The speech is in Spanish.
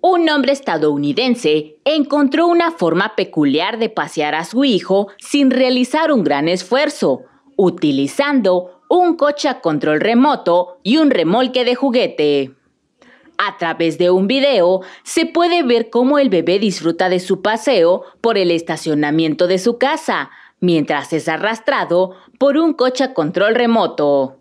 Un hombre estadounidense encontró una forma peculiar de pasear a su hijo sin realizar un gran esfuerzo, utilizando un coche a control remoto y un remolque de juguete. A través de un video se puede ver cómo el bebé disfruta de su paseo por el estacionamiento de su casa, mientras es arrastrado por un coche a control remoto.